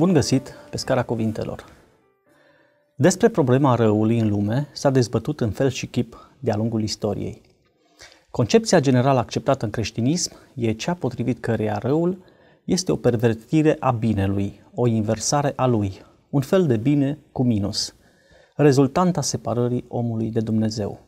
Bun găsit pe scara cuvintelor! Despre problema răului în lume s-a dezbătut în fel și chip de-a lungul istoriei. Concepția generală acceptată în creștinism e cea potrivit căreia răul este o pervertire a binelui, o inversare a lui, un fel de bine cu minus, rezultanta separării omului de Dumnezeu.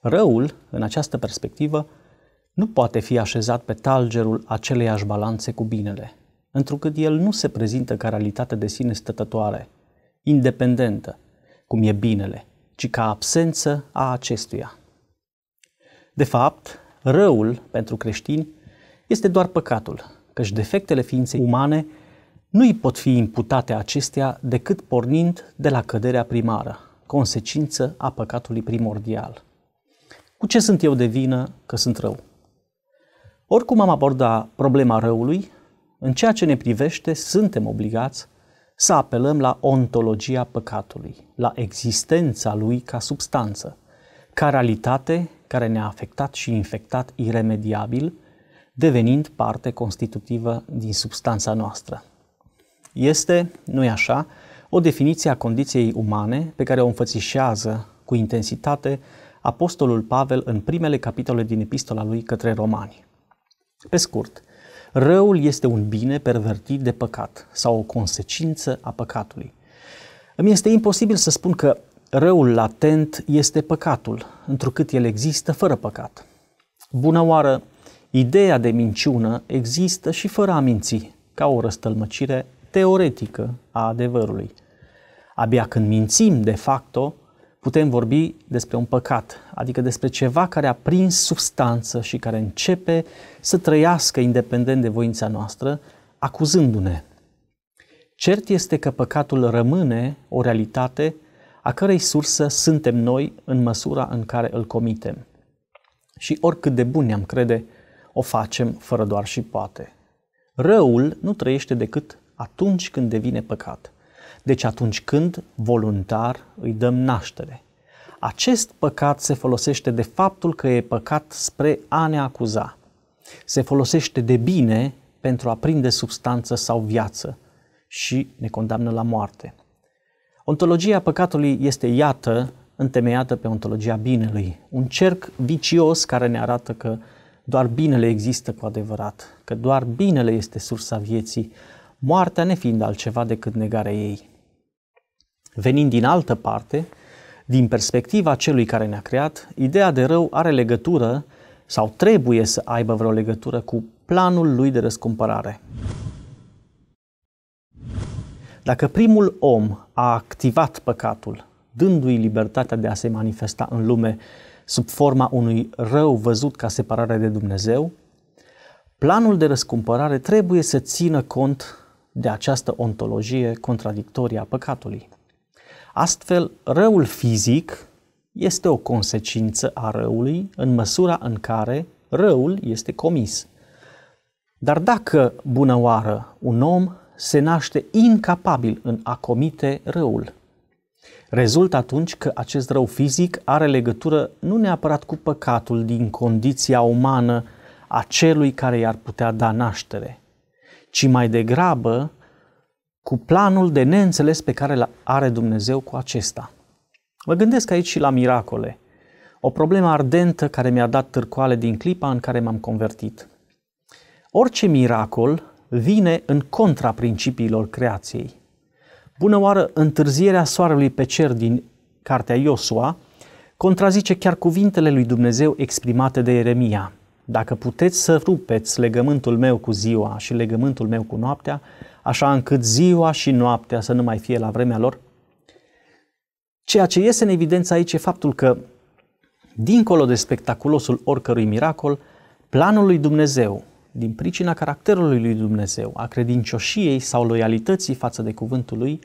Răul, în această perspectivă, nu poate fi așezat pe talgerul aceleiași balanțe cu binele – întrucât el nu se prezintă ca realitate de sine stătătoare, independentă, cum e binele, ci ca absență a acestuia. De fapt, răul pentru creștini este doar păcatul, căci defectele ființei umane nu îi pot fi imputate acestea decât pornind de la căderea primară, consecință a păcatului primordial. Cu ce sunt eu de vină că sunt rău? Oricum am abordat problema răului, în ceea ce ne privește, suntem obligați să apelăm la ontologia păcatului, la existența lui ca substanță, ca realitate care ne-a afectat și infectat iremediabil, devenind parte constitutivă din substanța noastră. Este, nu-i așa, o definiție a condiției umane pe care o înfățișează cu intensitate apostolul Pavel în primele capitole din epistola lui către romani. Pe scurt, Răul este un bine pervertit de păcat sau o consecință a păcatului. Îmi este imposibil să spun că răul latent este păcatul, întrucât el există fără păcat. Bună oară, ideea de minciună există și fără a minți, ca o răstălmăcire teoretică a adevărului. Abia când mințim de facto, putem vorbi despre un păcat, adică despre ceva care a prins substanță și care începe să trăiască independent de voința noastră, acuzându-ne. Cert este că păcatul rămâne o realitate a cărei sursă suntem noi în măsura în care îl comitem. Și oricât de bun ne-am crede, o facem fără doar și poate. Răul nu trăiește decât atunci când devine păcat – deci atunci când voluntar îi dăm naștere. Acest păcat se folosește de faptul că e păcat spre a ne acuza. Se folosește de bine pentru a prinde substanță sau viață și ne condamnă la moarte. Ontologia păcatului este, iată, întemeiată pe ontologia binelui, un cerc vicios care ne arată că doar binele există cu adevărat, că doar binele este sursa vieții, moartea nefiind altceva decât negarea ei. Venind din altă parte, din perspectiva celui care ne-a creat, ideea de rău are legătură sau trebuie să aibă vreo legătură cu planul lui de răscumpărare. Dacă primul om a activat păcatul, dându-i libertatea de a se manifesta în lume sub forma unui rău văzut ca separare de Dumnezeu, planul de răscumpărare trebuie să țină cont de această ontologie contradictorie a păcatului. Astfel, răul fizic este o consecință a răului în măsura în care răul este comis. Dar dacă, bună oară, un om se naște incapabil în a comite răul, rezultă atunci că acest rău fizic are legătură nu neapărat cu păcatul din condiția umană a celui care i-ar putea da naștere, ci mai degrabă cu planul de neînțeles pe care are Dumnezeu cu acesta. Mă gândesc aici și la miracole, o problemă ardentă care mi-a dat târcoale din clipa în care m-am convertit. Orice miracol vine în contra principiilor creației. Bună oară, întârzierea soarelui pe cer din cartea Iosua contrazice chiar cuvintele lui Dumnezeu exprimate de Ieremia. Dacă puteți să rupeți legământul meu cu ziua și legământul meu cu noaptea, așa încât ziua și noaptea să nu mai fie la vremea lor? Ceea ce iese în evidență aici e faptul că, dincolo de spectaculosul oricărui miracol, planul lui Dumnezeu, din pricina caracterului lui Dumnezeu, a credincioșiei sau loialității față de cuvântul lui,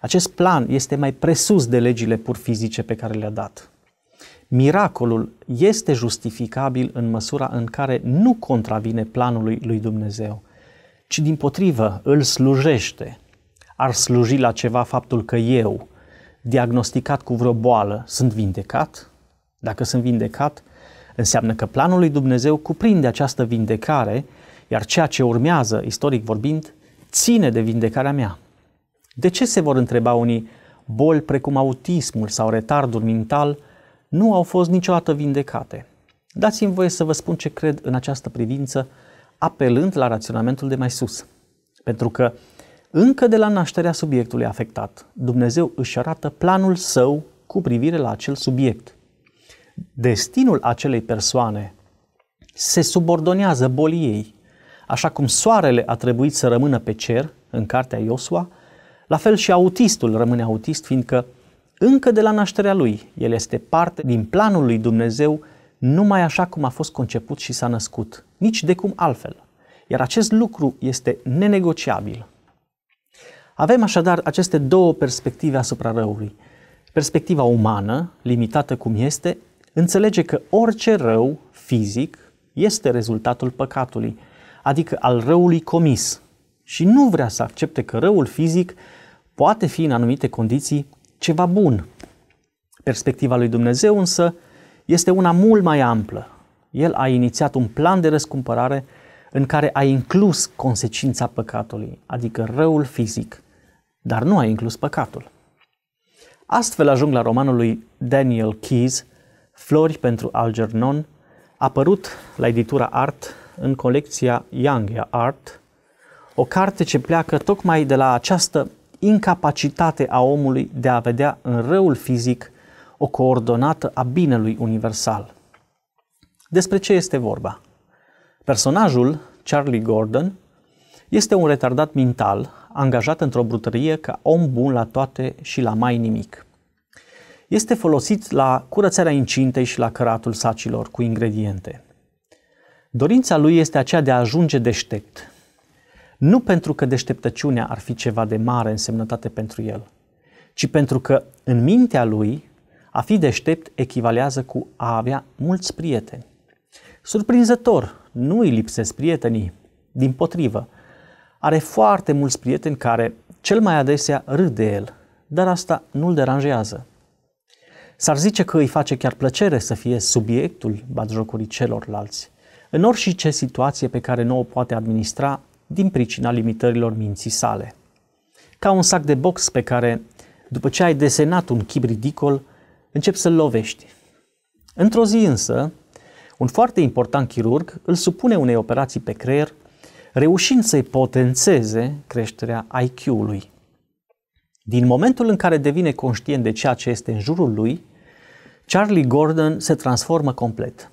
acest plan este mai presus de legile pur fizice pe care le-a dat. Miracolul este justificabil în măsura în care nu contravine planului lui Dumnezeu – ci din potrivă îl slujește. Ar sluji la ceva faptul că eu, diagnosticat cu vreo boală, sunt vindecat? Dacă sunt vindecat, înseamnă că planul lui Dumnezeu cuprinde această vindecare, iar ceea ce urmează, istoric vorbind, ține de vindecarea mea. De ce se vor întreba unii boli precum autismul sau retardul mental nu au fost niciodată vindecate? Dați-mi voie să vă spun ce cred în această privință apelând la raționamentul de mai sus. Pentru că încă de la nașterea subiectului afectat, Dumnezeu își arată planul său cu privire la acel subiect. Destinul acelei persoane se subordonează bolii ei, așa cum soarele a trebuit să rămână pe cer în cartea Iosua, la fel și autistul rămâne autist, fiindcă încă de la nașterea lui, el este parte din planul lui Dumnezeu numai așa cum a fost conceput și s-a născut, nici de cum altfel. Iar acest lucru este nenegociabil. Avem așadar aceste două perspective asupra răului. Perspectiva umană, limitată cum este, înțelege că orice rău fizic este rezultatul păcatului, adică al răului comis, și nu vrea să accepte că răul fizic poate fi în anumite condiții ceva bun. Perspectiva lui Dumnezeu însă este una mult mai amplă. El a inițiat un plan de răscumpărare în care a inclus consecința păcatului, adică răul fizic, dar nu a inclus păcatul. Astfel ajung la romanul lui Daniel Keyes, Flori pentru Algernon, apărut la editura Art în colecția Young Art, o carte ce pleacă tocmai de la această incapacitate a omului de a vedea în răul fizic o coordonată a binelui universal. Despre ce este vorba? Personajul, Charlie Gordon, este un retardat mental angajat într-o brutărie ca om bun la toate și la mai nimic. Este folosit la curățarea incintei și la căratul sacilor cu ingrediente. Dorința lui este aceea de a ajunge deștept. Nu pentru că deșteptăciunea ar fi ceva de mare însemnătate pentru el, ci pentru că în mintea lui a fi deștept echivalează cu a avea mulți prieteni. Surprinzător, nu îi lipsesc prietenii. Din potrivă, are foarte mulți prieteni care cel mai adesea râd de el, dar asta nu-l deranjează. S-ar zice că îi face chiar plăcere să fie subiectul batjocurii celorlalți, în orice situație pe care nu o poate administra din pricina limitărilor minții sale. Ca un sac de box pe care, după ce ai desenat un chip ridicol, Încep să-l lovești. Într-o zi însă, un foarte important chirurg îl supune unei operații pe creier, reușind să-i potențeze creșterea IQ-ului. Din momentul în care devine conștient de ceea ce este în jurul lui, Charlie Gordon se transformă complet.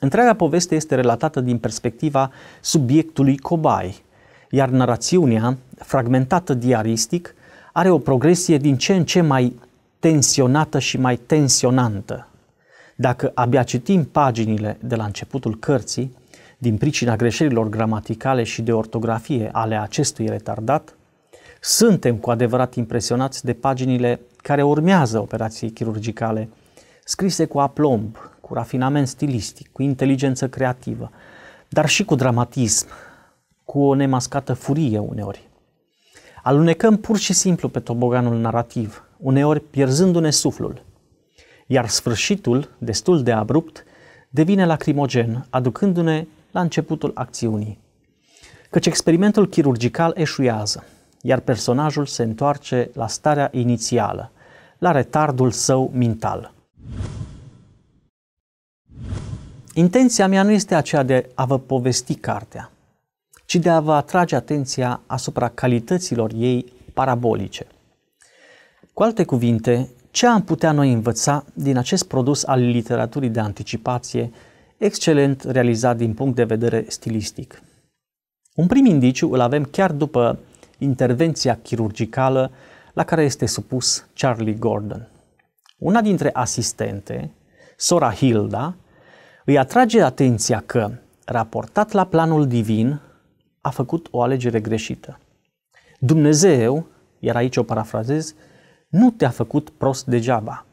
Întreaga poveste este relatată din perspectiva subiectului cobai, iar narațiunea, fragmentată diaristic, are o progresie din ce în ce mai tensionată și mai tensionantă. Dacă abia citim paginile de la începutul cărții, din pricina greșelilor gramaticale și de ortografie ale acestui retardat, suntem cu adevărat impresionați de paginile care urmează operației chirurgicale, scrise cu aplomb, cu rafinament stilistic, cu inteligență creativă, dar și cu dramatism, cu o nemascată furie uneori. Alunecăm pur și simplu pe toboganul narrativ, uneori pierzându-ne suflul. Iar sfârșitul, destul de abrupt, devine lacrimogen, aducându-ne la începutul acțiunii. Căci experimentul chirurgical eșuează, iar personajul se întoarce la starea inițială, la retardul său mental. Intenția mea nu este aceea de a vă povesti cartea, ci de a vă atrage atenția asupra calităților ei parabolice. Cu alte cuvinte, ce am putea noi învăța din acest produs al literaturii de anticipație, excelent realizat din punct de vedere stilistic? Un prim indiciu îl avem chiar după intervenția chirurgicală la care este supus Charlie Gordon. Una dintre asistente, sora Hilda, îi atrage atenția că, raportat la planul divin, a făcut o alegere greșită. Dumnezeu, iar aici o parafrazez, nu te-a făcut prost degeaba.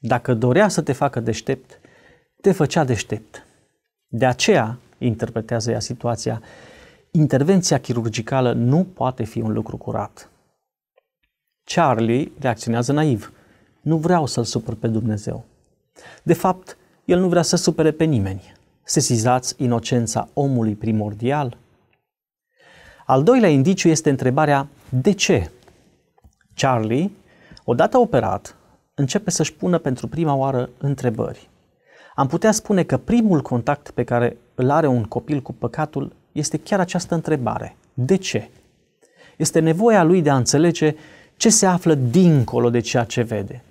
Dacă dorea să te facă deștept, te făcea deștept. De aceea, interpretează ea situația, intervenția chirurgicală nu poate fi un lucru curat. Charlie reacționează naiv. Nu vreau să-l supăr pe Dumnezeu. De fapt, el nu vrea să supere pe nimeni. Sesizați inocența omului primordial? Al doilea indiciu este întrebarea de ce? Charlie Odată operat, începe să-și pună pentru prima oară întrebări. Am putea spune că primul contact pe care îl are un copil cu păcatul este chiar această întrebare. De ce? Este nevoia lui de a înțelege ce se află dincolo de ceea ce vede.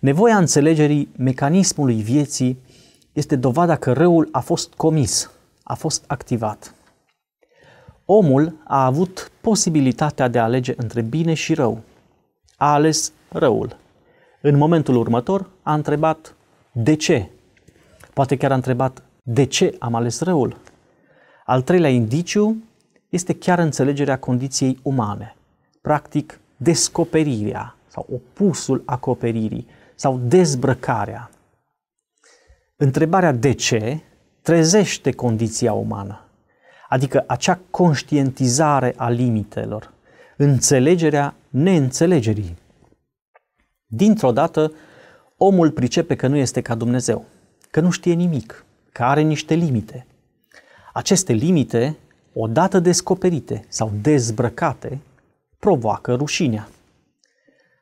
Nevoia înțelegerii mecanismului vieții este dovada că răul a fost comis, a fost activat. Omul a avut posibilitatea de a alege între bine și rău. A ales răul. În momentul următor a întrebat de ce. Poate chiar a întrebat de ce am ales răul. Al treilea indiciu este chiar înțelegerea condiției umane, practic descoperirea sau opusul acoperirii sau dezbrăcarea. Întrebarea de ce trezește condiția umană, adică acea conștientizare a limitelor, înțelegerea neînțelegerii. Dintr-o dată, omul pricepe că nu este ca Dumnezeu, că nu știe nimic, că are niște limite. Aceste limite, odată descoperite sau dezbrăcate, provoacă rușinea.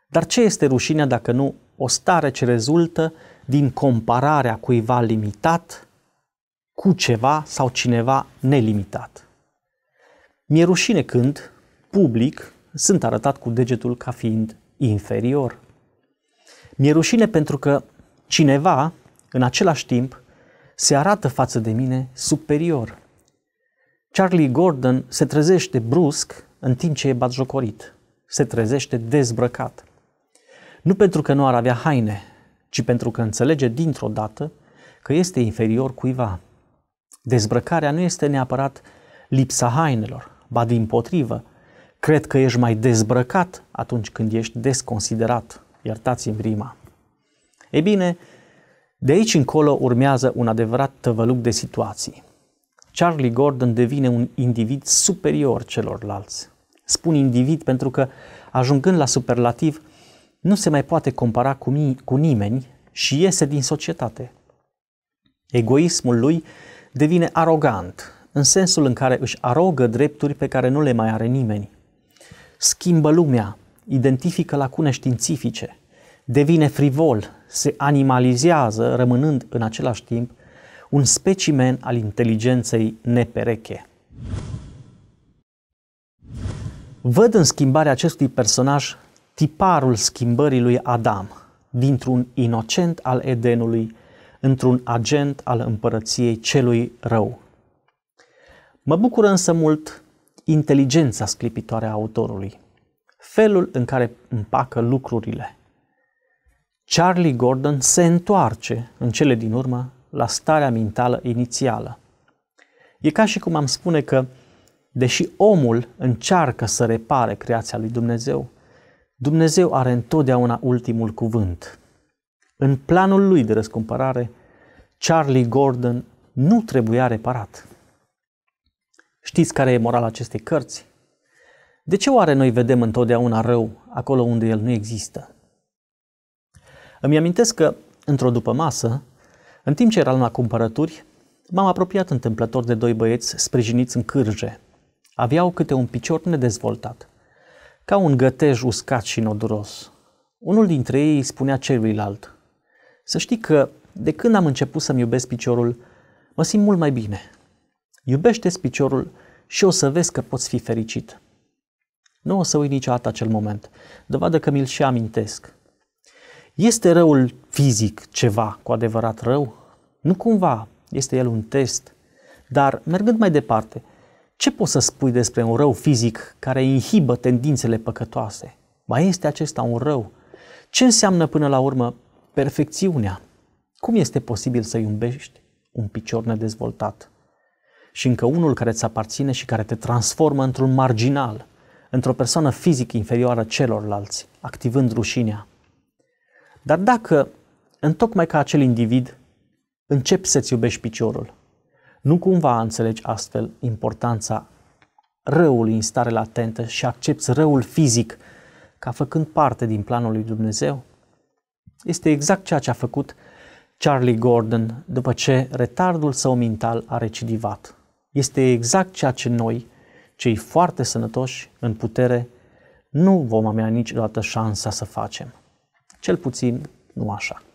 Dar ce este rușinea dacă nu o stare ce rezultă din compararea cuiva limitat cu ceva sau cineva nelimitat? Mi-e rușine când, public, sunt arătat cu degetul ca fiind inferior. Mi-e rușine pentru că cineva, în același timp, se arată față de mine superior. Charlie Gordon se trezește brusc în timp ce e batjocorit. Se trezește dezbrăcat. Nu pentru că nu ar avea haine, ci pentru că înțelege dintr-o dată că este inferior cuiva. Dezbrăcarea nu este neapărat lipsa hainelor, ba din potrivă, cred că ești mai dezbrăcat atunci când ești desconsiderat. Iertați-mi rima. Ei bine, de aici încolo urmează un adevărat tăvăluc de situații. Charlie Gordon devine un individ superior celorlalți. Spun individ pentru că, ajungând la superlativ, nu se mai poate compara cu, mi- cu nimeni și iese din societate. Egoismul lui devine arogant, în sensul în care își arogă drepturi pe care nu le mai are nimeni. Schimbă lumea, identifică lacune științifice, devine frivol, se animalizează, rămânând în același timp un specimen al inteligenței nepereche. Văd în schimbarea acestui personaj tiparul schimbării lui Adam, dintr-un inocent al Edenului într-un agent al împărăției celui rău. Mă bucură însă mult inteligența sclipitoare a autorului felul în care împacă lucrurile. Charlie Gordon se întoarce în cele din urmă la starea mentală inițială. E ca și cum am spune că, deși omul încearcă să repare creația lui Dumnezeu, Dumnezeu are întotdeauna ultimul cuvânt. În planul lui de răscumpărare, Charlie Gordon nu trebuia reparat. Știți care e morala acestei cărți? De ce oare noi vedem întotdeauna rău acolo unde el nu există? Îmi amintesc că, într-o după masă, în timp ce eram la cumpărături, m-am apropiat întâmplător de doi băieți sprijiniți în cârje. Aveau câte un picior nedezvoltat, ca un gătej uscat și noduros. Unul dintre ei spunea celuilalt, Să știi că, de când am început să-mi iubesc piciorul, mă simt mult mai bine. Iubește-ți piciorul și o să vezi că poți fi fericit. Nu o să uit niciodată acel moment. Dovadă că mi-l și amintesc. Este răul fizic ceva cu adevărat rău? Nu cumva este el un test. Dar, mergând mai departe, ce poți să spui despre un rău fizic care inhibă tendințele păcătoase? Mai este acesta un rău? Ce înseamnă până la urmă perfecțiunea? Cum este posibil să iubești un picior nedezvoltat? Și încă unul care ți aparține și care te transformă într-un marginal într-o persoană fizic inferioară celorlalți, activând rușinea. Dar dacă, în tocmai ca acel individ, începi să-ți iubești piciorul, nu cumva înțelegi astfel importanța răului în stare latentă și accepti răul fizic ca făcând parte din planul lui Dumnezeu? Este exact ceea ce a făcut Charlie Gordon după ce retardul său mental a recidivat. Este exact ceea ce noi, cei foarte sănătoși în putere, nu vom avea niciodată șansa să facem. Cel puțin nu așa.